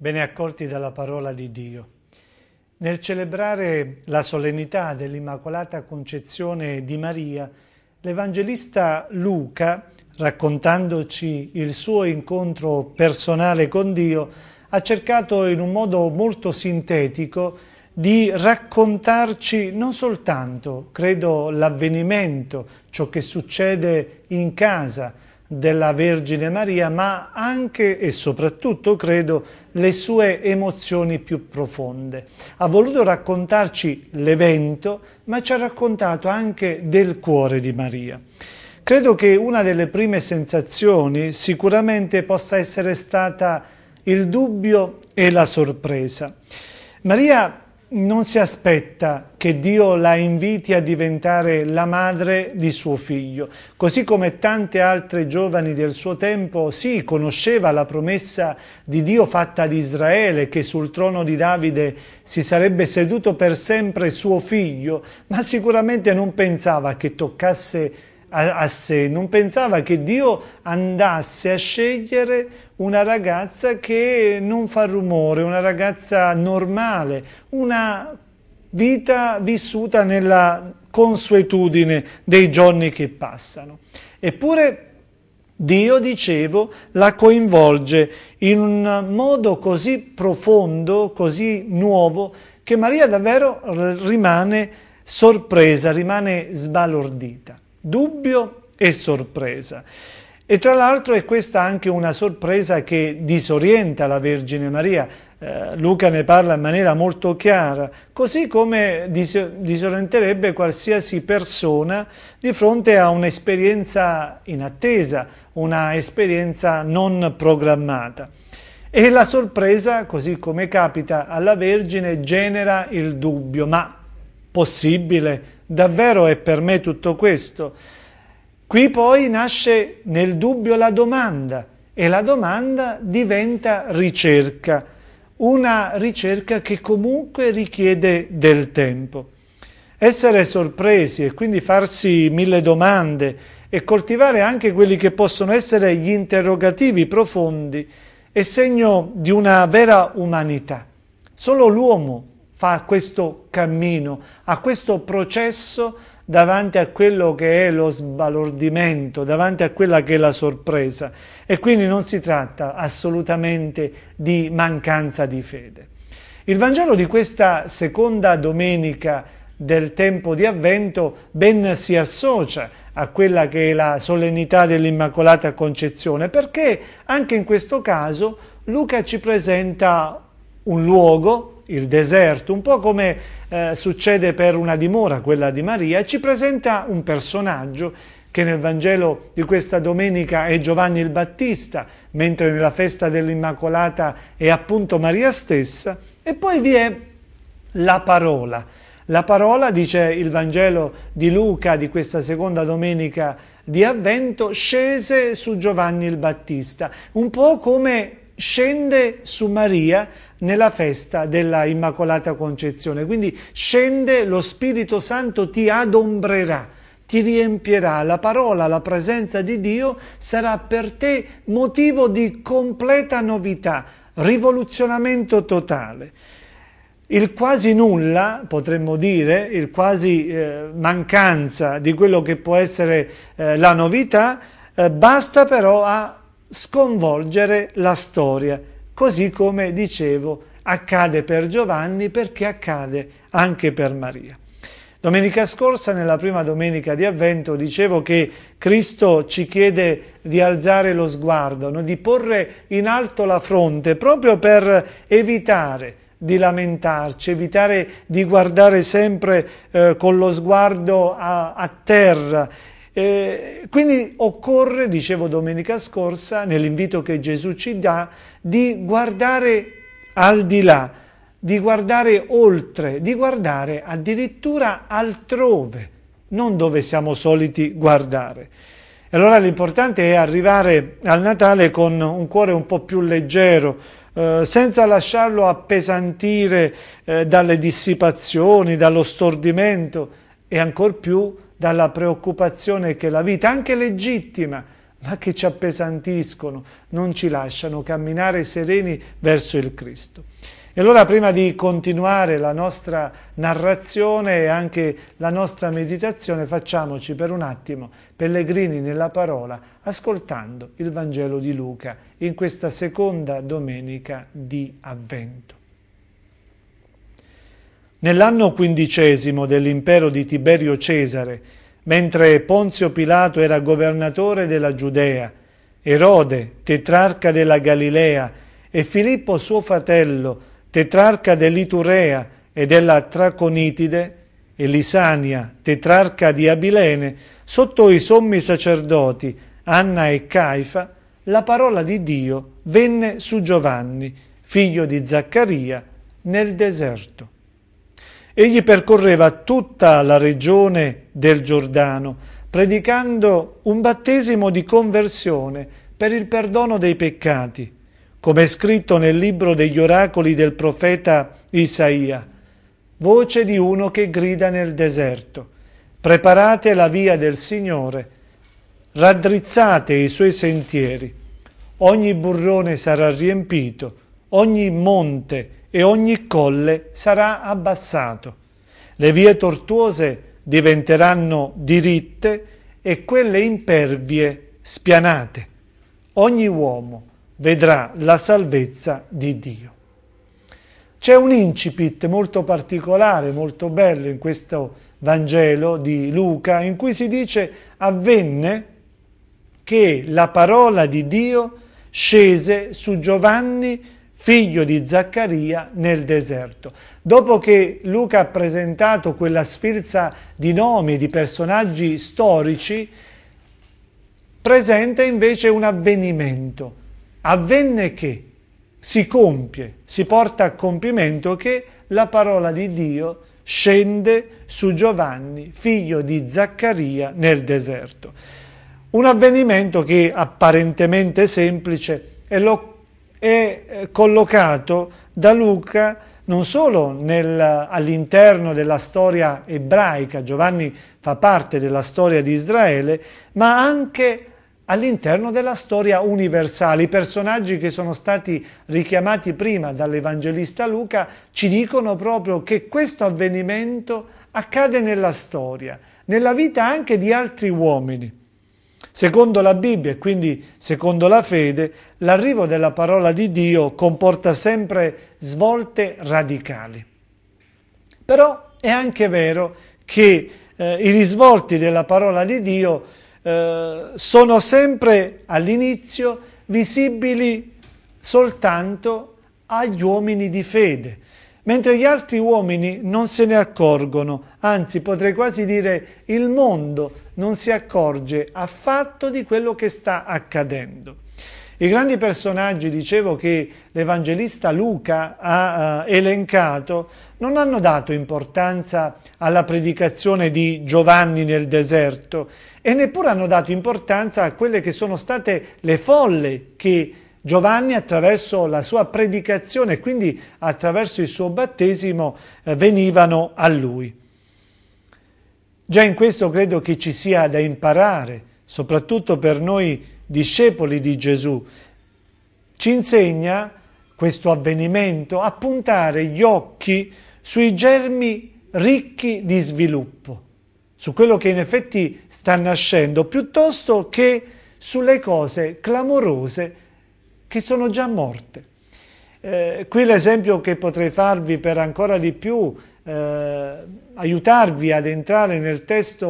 bene accolti dalla parola di Dio. Nel celebrare la solennità dell'Immacolata Concezione di Maria, l'Evangelista Luca, raccontandoci il suo incontro personale con Dio, ha cercato in un modo molto sintetico di raccontarci non soltanto, credo, l'avvenimento, ciò che succede in casa, della Vergine Maria, ma anche e soprattutto, credo, le sue emozioni più profonde. Ha voluto raccontarci l'evento, ma ci ha raccontato anche del cuore di Maria. Credo che una delle prime sensazioni sicuramente possa essere stata il dubbio e la sorpresa. Maria non si aspetta che Dio la inviti a diventare la madre di suo figlio. Così come tante altre giovani del suo tempo, sì, conosceva la promessa di Dio fatta ad Israele che sul trono di Davide si sarebbe seduto per sempre suo figlio, ma sicuramente non pensava che toccasse a, a sé, non pensava che Dio andasse a scegliere una ragazza che non fa rumore, una ragazza normale, una vita vissuta nella consuetudine dei giorni che passano. Eppure Dio, dicevo, la coinvolge in un modo così profondo, così nuovo, che Maria davvero rimane sorpresa, rimane sbalordita dubbio e sorpresa. E tra l'altro è questa anche una sorpresa che disorienta la Vergine Maria, eh, Luca ne parla in maniera molto chiara, così come dis disorienterebbe qualsiasi persona di fronte a un'esperienza inattesa, una esperienza non programmata. E la sorpresa, così come capita alla Vergine, genera il dubbio, ma possibile? Davvero è per me tutto questo? Qui poi nasce nel dubbio la domanda e la domanda diventa ricerca, una ricerca che comunque richiede del tempo. Essere sorpresi e quindi farsi mille domande e coltivare anche quelli che possono essere gli interrogativi profondi è segno di una vera umanità. Solo l'uomo fa questo cammino, a questo processo davanti a quello che è lo sbalordimento, davanti a quella che è la sorpresa. E quindi non si tratta assolutamente di mancanza di fede. Il Vangelo di questa seconda domenica del tempo di avvento ben si associa a quella che è la solennità dell'Immacolata Concezione, perché anche in questo caso Luca ci presenta un luogo, il deserto, un po' come eh, succede per una dimora, quella di Maria, e ci presenta un personaggio che nel Vangelo di questa domenica è Giovanni il Battista, mentre nella festa dell'Immacolata è appunto Maria stessa, e poi vi è la parola. La parola, dice il Vangelo di Luca di questa seconda domenica di Avvento, scese su Giovanni il Battista, un po' come scende su Maria nella festa della Immacolata Concezione. Quindi scende lo Spirito Santo, ti adombrerà, ti riempirà. La parola, la presenza di Dio sarà per te motivo di completa novità, rivoluzionamento totale. Il quasi nulla, potremmo dire, il quasi eh, mancanza di quello che può essere eh, la novità, eh, basta però a sconvolgere la storia così come dicevo accade per Giovanni perché accade anche per Maria. Domenica scorsa, nella prima domenica di Avvento, dicevo che Cristo ci chiede di alzare lo sguardo, no? di porre in alto la fronte, proprio per evitare di lamentarci, evitare di guardare sempre eh, con lo sguardo a, a terra eh, quindi occorre, dicevo domenica scorsa, nell'invito che Gesù ci dà, di guardare al di là, di guardare oltre, di guardare addirittura altrove, non dove siamo soliti guardare. E allora l'importante è arrivare al Natale con un cuore un po' più leggero, eh, senza lasciarlo appesantire eh, dalle dissipazioni, dallo stordimento e ancor più dalla preoccupazione che la vita, anche legittima, ma che ci appesantiscono, non ci lasciano camminare sereni verso il Cristo. E allora prima di continuare la nostra narrazione e anche la nostra meditazione facciamoci per un attimo pellegrini nella parola ascoltando il Vangelo di Luca in questa seconda domenica di avvento. Nell'anno quindicesimo dell'impero di Tiberio Cesare, mentre Ponzio Pilato era governatore della Giudea, Erode, tetrarca della Galilea, e Filippo suo fratello, tetrarca dell'Iturea e della Traconitide, e Lisania, tetrarca di Abilene, sotto i sommi sacerdoti Anna e Caifa, la parola di Dio venne su Giovanni, figlio di Zaccaria, nel deserto. Egli percorreva tutta la regione del Giordano, predicando un battesimo di conversione per il perdono dei peccati, come è scritto nel libro degli oracoli del profeta Isaia, voce di uno che grida nel deserto, preparate la via del Signore, raddrizzate i suoi sentieri, ogni burrone sarà riempito, ogni monte sarà riempito, e ogni colle sarà abbassato. Le vie tortuose diventeranno diritte e quelle impervie spianate. Ogni uomo vedrà la salvezza di Dio. C'è un incipit molto particolare, molto bello in questo Vangelo di Luca, in cui si dice avvenne che la parola di Dio scese su Giovanni figlio di Zaccaria, nel deserto. Dopo che Luca ha presentato quella sfilza di nomi, e di personaggi storici, presenta invece un avvenimento. Avvenne che si compie, si porta a compimento che la parola di Dio scende su Giovanni, figlio di Zaccaria, nel deserto. Un avvenimento che apparentemente semplice e lo è eh, collocato da Luca non solo all'interno della storia ebraica, Giovanni fa parte della storia di Israele, ma anche all'interno della storia universale. I personaggi che sono stati richiamati prima dall'Evangelista Luca ci dicono proprio che questo avvenimento accade nella storia, nella vita anche di altri uomini. Secondo la Bibbia e quindi secondo la fede, l'arrivo della parola di Dio comporta sempre svolte radicali. Però è anche vero che eh, i risvolti della parola di Dio eh, sono sempre all'inizio visibili soltanto agli uomini di fede, mentre gli altri uomini non se ne accorgono, anzi potrei quasi dire il mondo non si accorge affatto di quello che sta accadendo. I grandi personaggi, dicevo, che l'Evangelista Luca ha eh, elencato, non hanno dato importanza alla predicazione di Giovanni nel deserto e neppure hanno dato importanza a quelle che sono state le folle che Giovanni attraverso la sua predicazione e quindi attraverso il suo battesimo eh, venivano a lui. Già in questo credo che ci sia da imparare, soprattutto per noi discepoli di Gesù. Ci insegna questo avvenimento a puntare gli occhi sui germi ricchi di sviluppo, su quello che in effetti sta nascendo, piuttosto che sulle cose clamorose che sono già morte. Eh, qui l'esempio che potrei farvi per ancora di più eh, aiutarvi ad entrare nel testo